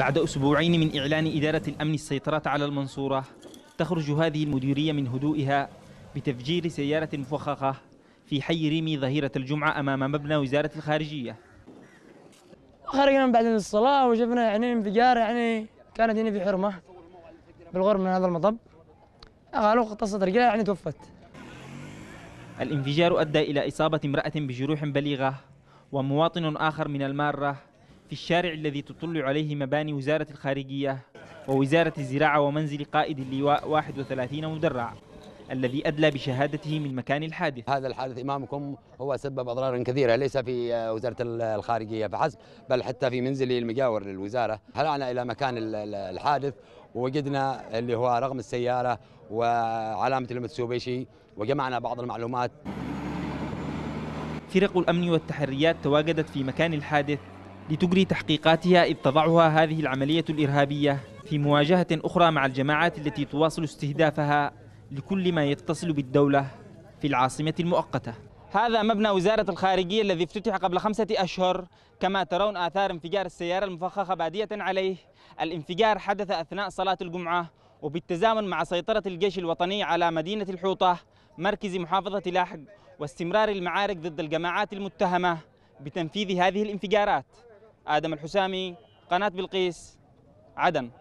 بعد أسبوعين من إعلان إدارة الأمن السيطرة على المنصورة تخرج هذه المديرية من هدوئها بتفجير سيارة مفخخة في حي ريمي ظهيرة الجمعة أمام مبنى وزارة الخارجية خرجنا بعد الصلاة وشفنا يعني انفجار يعني كانت هنا يعني في حرمة بالغرب من هذا المطب قالوا قتصت رجلها يعني توفت الانفجار أدى إلى إصابة امرأة بجروح بليغة ومواطن آخر من المارة في الشارع الذي تطل عليه مباني وزارة الخارجية ووزارة الزراعة ومنزل قائد اللواء 31 مدرع الذي أدلى بشهادته من مكان الحادث هذا الحادث أمامكم هو سبب أضرارا كثيرة ليس في وزارة الخارجية فحسب بل حتى في منزل المجاور للوزارة هلعنا إلى مكان الحادث ووجدنا اللي هو رقم السيارة وعلامة المتسوبيشي وجمعنا بعض المعلومات فرق الأمن والتحريات تواجدت في مكان الحادث لتجري تحقيقاتها إذ تضعها هذه العملية الإرهابية في مواجهة أخرى مع الجماعات التي تواصل استهدافها لكل ما يتصل بالدولة في العاصمة المؤقتة هذا مبنى وزارة الخارجية الذي افتتح قبل خمسة أشهر كما ترون آثار انفجار السيارة المفخخة بادية عليه الانفجار حدث أثناء صلاة الجمعة وبالتزامن مع سيطرة الجيش الوطني على مدينة الحوطة مركز محافظة لاحق واستمرار المعارك ضد الجماعات المتهمة بتنفيذ هذه الانفجارات آدم الحسامي قناة بلقيس عدن